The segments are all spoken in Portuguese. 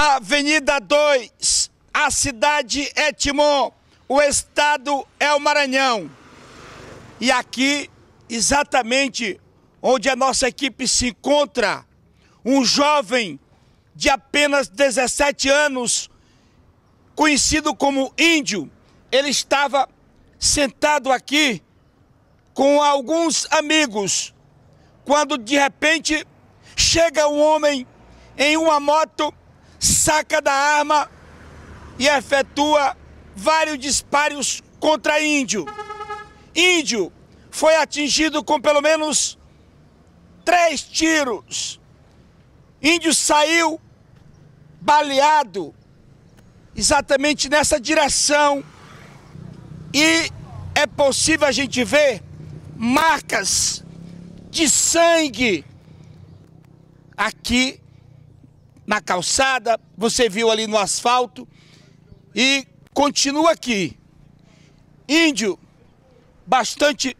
Avenida 2, a cidade é Timon, o estado é o Maranhão. E aqui, exatamente onde a nossa equipe se encontra, um jovem de apenas 17 anos, conhecido como Índio, ele estava sentado aqui com alguns amigos, quando de repente chega um homem em uma moto saca da arma e efetua vários disparos contra índio. Índio foi atingido com pelo menos três tiros. Índio saiu baleado exatamente nessa direção e é possível a gente ver marcas de sangue aqui na calçada, você viu ali no asfalto. E continua aqui. Índio bastante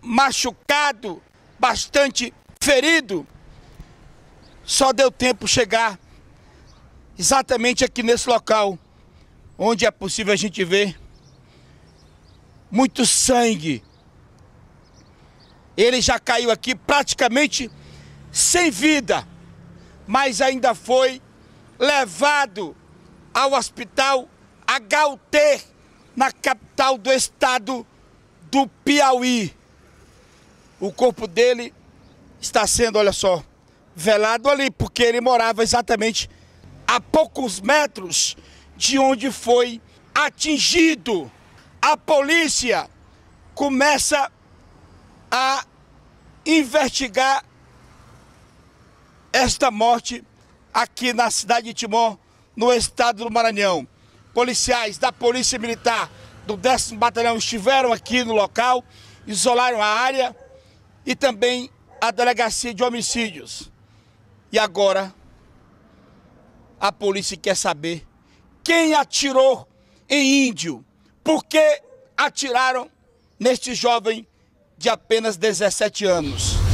machucado, bastante ferido. Só deu tempo chegar exatamente aqui nesse local, onde é possível a gente ver muito sangue. Ele já caiu aqui praticamente sem vida mas ainda foi levado ao hospital Agauter, na capital do estado do Piauí. O corpo dele está sendo, olha só, velado ali, porque ele morava exatamente a poucos metros de onde foi atingido. A polícia começa a investigar esta morte aqui na cidade de Timó, no estado do Maranhão. Policiais da Polícia Militar do 10 Batalhão estiveram aqui no local, isolaram a área e também a Delegacia de Homicídios. E agora a polícia quer saber quem atirou em índio, por que atiraram neste jovem de apenas 17 anos.